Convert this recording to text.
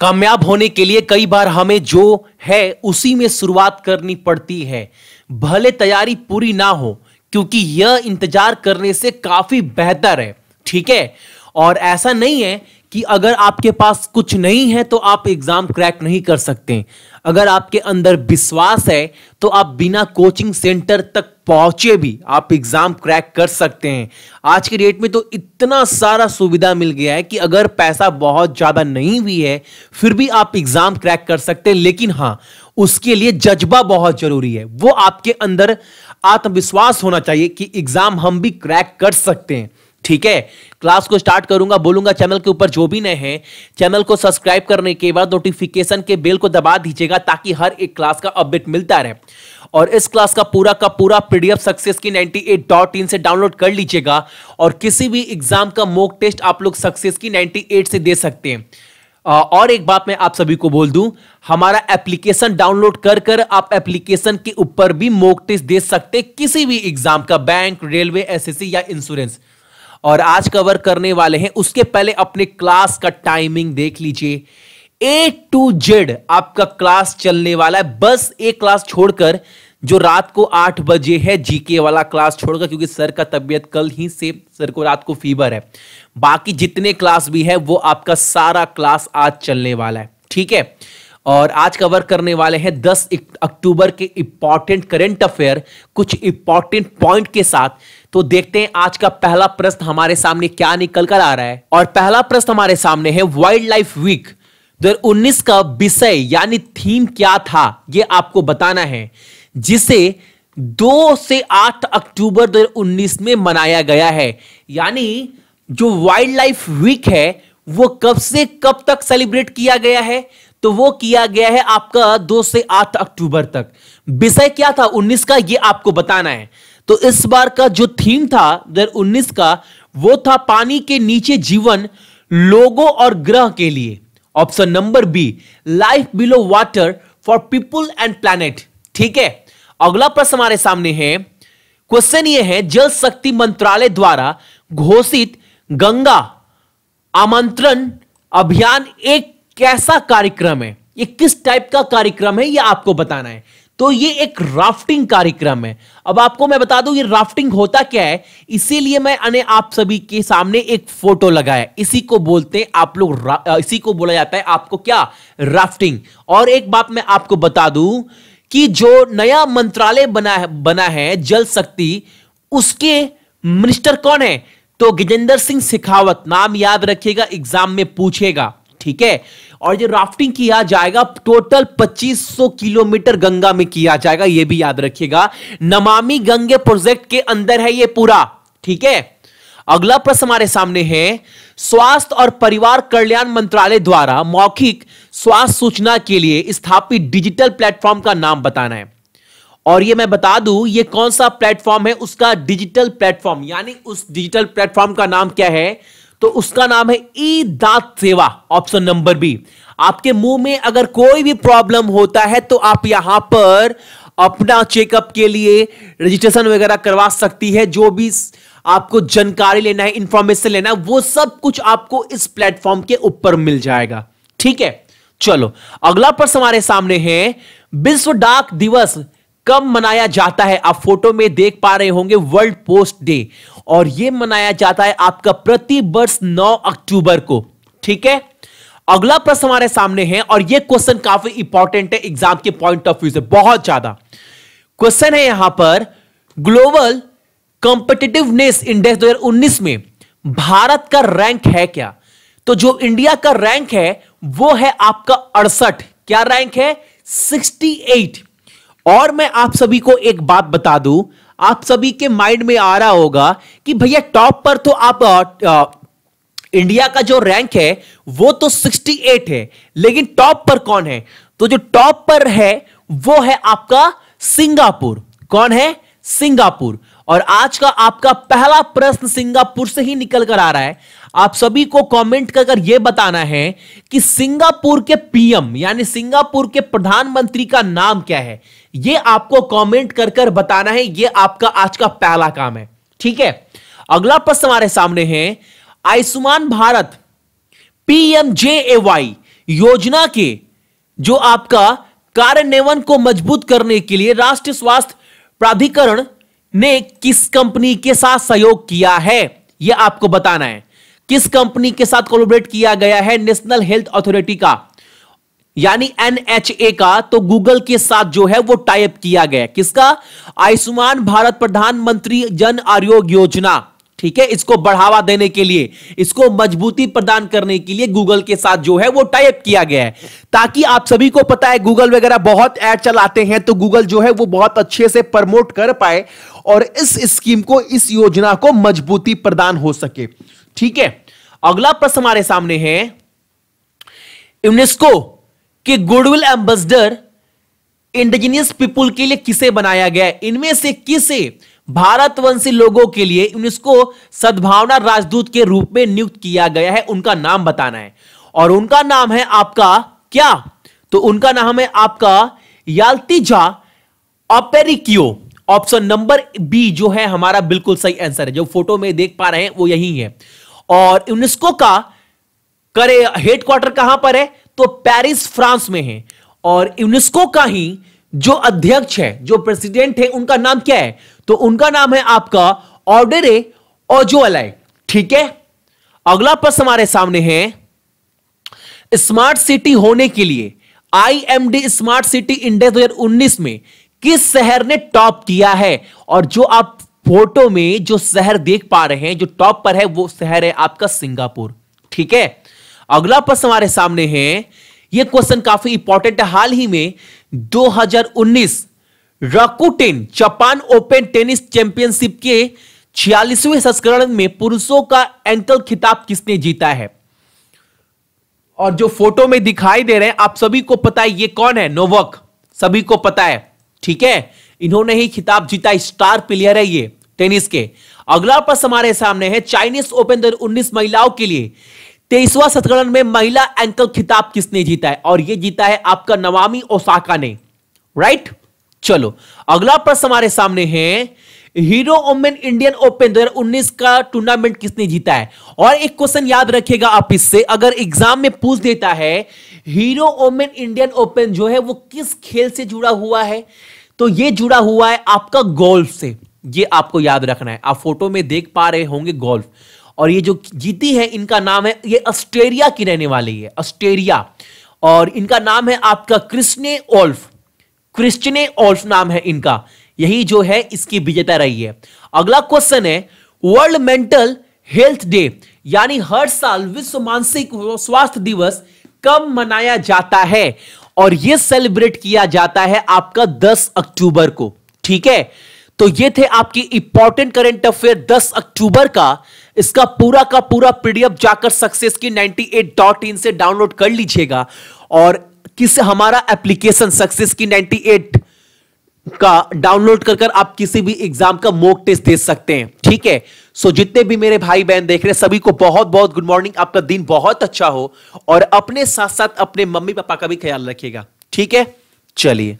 कामयाब होने के लिए कई बार हमें जो है उसी में शुरुआत करनी पड़ती है भले तैयारी पूरी ना हो क्योंकि यह इंतजार करने से काफी बेहतर है ठीक है और ऐसा नहीं है कि अगर आपके पास कुछ नहीं है तो आप एग्ज़ाम क्रैक नहीं कर सकते अगर आपके अंदर विश्वास है तो आप बिना कोचिंग सेंटर तक पहुंचे भी आप एग्ज़ाम क्रैक कर सकते हैं आज के डेट में तो इतना सारा सुविधा मिल गया है कि अगर पैसा बहुत ज़्यादा नहीं भी है फिर भी आप एग्ज़ाम क्रैक कर सकते हैं लेकिन हाँ उसके लिए जज्बा बहुत ज़रूरी है वो आपके अंदर आत्मविश्वास होना चाहिए कि एग्ज़ाम हम भी क्रैक कर सकते हैं ठीक है क्लास को स्टार्ट करूंगा बोलूंगा चैनल के ऊपर जो भी नए हैं चैनल को सब्सक्राइब करने के बाद नोटिफिकेशन के बेल को दबा दीजिएगा ताकि हर एक क्लास का अपडेट मिलता रहे और इस क्लास का पूरा का पूरा पीडीएफ सक्सेस की नाइनटी एट डॉट इन से डाउनलोड कर लीजिएगा और किसी भी एग्जाम का मोक टेस्ट आप लोग सक्सेस की नाइनटी एट से दे सकते हैं और एक बात मैं आप सभी को बोल दूं हमारा एप्लीकेशन डाउनलोड कर कर आप एप्लीकेशन के ऊपर भी मोक टेस्ट दे सकते किसी भी एग्जाम का बैंक रेलवे एसएससी या इंश्योरेंस और आज कवर करने वाले हैं उसके पहले अपने क्लास का टाइमिंग देख लीजिए ए टू जेड आपका क्लास चलने वाला है बस एक क्लास छोड़कर जो रात को आठ बजे है जीके वाला क्लास छोड़कर क्योंकि सर का तबियत कल ही से सर को रात को फीवर है बाकी जितने क्लास भी है वो आपका सारा क्लास आज चलने वाला है ठीक है और आज कवर करने वाले हैं 10 अक्टूबर के इंपॉर्टेंट करंट अफेयर कुछ इंपॉर्टेंट पॉइंट के साथ तो देखते हैं आज का पहला प्रश्न हमारे सामने क्या निकल कर आ रहा है और पहला प्रश्न हमारे सामने है वाइल्ड लाइफ वीक दो उन्नीस का विषय यानी थीम क्या था यह आपको बताना है जिसे दो से आठ अक्टूबर 2019 में मनाया गया है यानी जो वाइल्ड लाइफ वीक है वो कब से कब तक सेलिब्रेट किया गया है तो वो किया गया है आपका दो से आठ अक्टूबर तक विषय क्या था उन्नीस का ये आपको बताना है तो इस बार का जो थीम था दो उन्नीस का वो था पानी के नीचे जीवन लोगों और ग्रह के लिए option number B life below water for people and planet ठीक है अगला प्रश्न हमारे सामने है क्वेश्चन ये है जल शक्ति मंत्रालय द्वारा घोषित गंगा आमंत्रण अभियान एक कैसा कार्यक्रम है ये किस टाइप का कार्यक्रम है ये आपको बताना है तो ये एक राफ्टिंग कार्यक्रम है अब आपको मैं बता दूं ये राफ्टिंग होता क्या है इसीलिए मैंने आप सभी के सामने एक फोटो लगाया इसी को बोलते हैं आप लोग इसी को बोला जाता है आपको क्या राफ्टिंग और एक बात मैं आपको बता दूं कि जो नया मंत्रालय बना बना है जल शक्ति उसके मिनिस्टर कौन है तो गजेंद्र सिंह शेखावत नाम याद रखिएगा एग्जाम में पूछेगा ठीक है और जो राफ्टिंग किया जाएगा टोटल 2500 किलोमीटर गंगा में किया जाएगा यह भी याद रखिएगा नमामि गंगे प्रोजेक्ट के अंदर है यह पूरा ठीक है अगला प्रश्न हमारे सामने है स्वास्थ्य और परिवार कल्याण मंत्रालय द्वारा मौखिक स्वास्थ्य सूचना के लिए स्थापित डिजिटल प्लेटफॉर्म का नाम बताना है और ये मैं बता दूं ये कौन सा प्लेटफॉर्म है उसका डिजिटल प्लेटफॉर्म यानी उस डिजिटल प्लेटफॉर्म का नाम क्या है तो उसका नाम है ई दात सेवा ऑप्शन नंबर बी आपके मुंह में अगर कोई भी प्रॉब्लम होता है तो आप यहां पर अपना चेकअप के लिए रजिस्ट्रेशन वगैरह करवा सकती है जो भी आपको जानकारी लेना है इंफॉर्मेशन लेना है वो सब कुछ आपको इस प्लेटफॉर्म के ऊपर मिल जाएगा ठीक है चलो अगला प्रश्न हमारे सामने है विश्व डाक दिवस कब मनाया जाता है आप फोटो में देख पा रहे होंगे वर्ल्ड पोस्ट डे और यह मनाया जाता है आपका प्रति वर्ष नौ अक्टूबर को ठीक है अगला प्रश्न हमारे सामने है और यह क्वेश्चन काफी इंपॉर्टेंट है एग्जाम के पॉइंट ऑफ व्यू से बहुत ज्यादा क्वेश्चन है यहां पर ग्लोबल कॉम्पिटेटिवनेस इंडेक्स 2019 में भारत का रैंक है क्या तो जो इंडिया का रैंक है वो है आपका अड़सठ क्या रैंक है 68 और मैं आप सभी को एक बात बता दूं आप सभी के माइंड में आ रहा होगा कि भैया टॉप पर तो आप आ, आ, इंडिया का जो रैंक है वो तो 68 है लेकिन टॉप पर कौन है तो जो टॉप पर है वो है आपका सिंगापुर कौन है सिंगापुर और आज का आपका पहला प्रश्न सिंगापुर से ही निकल कर आ रहा है आप सभी को कमेंट कर कर यह बताना है कि सिंगापुर के पीएम यानी सिंगापुर के प्रधानमंत्री का नाम क्या है ये आपको कमेंट कर कर बताना है ये आपका आज का पहला काम है ठीक है अगला प्रश्न हमारे सामने है आयुष्मान भारत पीएमजेएवाई योजना के जो आपका कार्यान्वयन को मजबूत करने के लिए राष्ट्रीय स्वास्थ्य प्राधिकरण ने किस कंपनी के साथ सहयोग किया है यह आपको बताना है किस कंपनी के साथ कोलोबरेट किया गया है नेशनल हेल्थ अथॉरिटी का यानी एनएचए का तो गूगल के साथ जो है वो टाइप किया गया किसका आयुष्मान भारत प्रधानमंत्री जन आरोग्य योजना ठीक है इसको बढ़ावा देने के लिए इसको मजबूती प्रदान करने के लिए गूगल के साथ जो है वो टाइप किया गया है ताकि आप सभी को पता है गूगल वगैरह बहुत ऐड चलाते हैं तो गूगल जो है वो बहुत अच्छे से प्रमोट कर पाए और इस स्कीम को इस योजना को मजबूती प्रदान हो सके ठीक है अगला प्रश्न हमारे सामने है यूनेस्को कि गुडविल एम्बेसडर इंडिजिनियस पीपुल के लिए किसे बनाया गया इनमें से किसे भारतवंशी लोगों के लिए यूनेस्को सद्भावना राजदूत के रूप में नियुक्त किया गया है उनका नाम बताना है और उनका नाम है आपका क्या तो उनका नाम है आपका Yalitza Aparicio option number B जो है हमारा बिल्कुल सही आंसर है जो फोटो में देख पा रहे हैं वो यही है और यूनेस्को का करे हेडक्वार्टर कहां पर है तो पेरिस फ्रांस में है और यूनेस्को का ही जो अध्यक्ष है जो प्रेसिडेंट है उनका नाम क्या है तो उनका नाम है आपका ऑर्डर ओजोअलाई ठीक है अगला प्रश्न हमारे सामने है स्मार्ट सिटी होने के लिए आईएमडी स्मार्ट सिटी इंडेक्स 2019 में किस शहर ने टॉप किया है और जो आप फोटो में जो शहर देख पा रहे हैं जो टॉप पर है वो शहर है आपका सिंगापुर ठीक है अगला प्रश्न हमारे सामने है यह क्वेश्चन काफी इंपॉर्टेंट है हाल ही में 2019 Rakuten Japan Open tennis championship के छियालीसवें संस्करण में पुरुषों का एंकल खिताब किसने जीता है और जो फोटो में दिखाई दे रहे हैं आप सभी को पता है ये कौन है नोवक सभी को पता है ठीक है इन्होंने ही खिताब जीता स्टार प्लेयर है ये टेनिस के अगला प्रश्न हमारे सामने है चाइनीज ओपन उन्नीस महिलाओं के लिए तेईसवा संस्करण में महिला एंकल खिताब किसने जीता है और यह जीता है आपका नवामी ओसाका ने राइट चलो अगला प्रश्न हमारे सामने है हीरो ओमेन इंडियन ओपन 2019 का टूर्नामेंट किसने जीता है और एक क्वेश्चन याद रखिएगा आप इससे अगर एग्जाम में पूछ देता है हीरो ओमेन इंडियन ओपन जो है वो किस खेल से जुड़ा हुआ है तो ये जुड़ा हुआ है आपका गोल्फ से ये आपको याद रखना है आप फोटो में देख पा रहे होंगे गोल्फ और ये जो जीती है इनका नाम है ये ऑस्ट्रेलिया की रहने वाली है ऑस्ट्रेलिया और इनका नाम है आपका क्रिस्ने ओल्फ क्रिस्टने ओल्फ नाम है इनका यही जो है इसकी विजेता रही है अगला क्वेश्चन है वर्ल्ड मेंटल हेल्थ डे यानी हर साल विश्व मानसिक स्वास्थ्य दिवस कब मनाया जाता है और यह सेलिब्रेट किया जाता है आपका 10 अक्टूबर को ठीक है तो ये थे आपकी इंपॉर्टेंट करंट अफेयर 10 अक्टूबर का इसका पूरा का पूरा पीडीएफ जाकर सक्सेस की नाइनटी से डाउनलोड कर लीजिएगा और किस हमारा एप्लीकेशन सक्सेस की नाइनटी का डाउनलोड कर कर आप किसी भी एग्जाम का मोक टेस्ट दे सकते हैं ठीक है सो जितने भी मेरे भाई बहन देख रहे हैं सभी को बहुत बहुत गुड मॉर्निंग आपका दिन बहुत अच्छा हो और अपने साथ साथ अपने मम्मी पापा का भी ख्याल रखिएगा ठीक है चलिए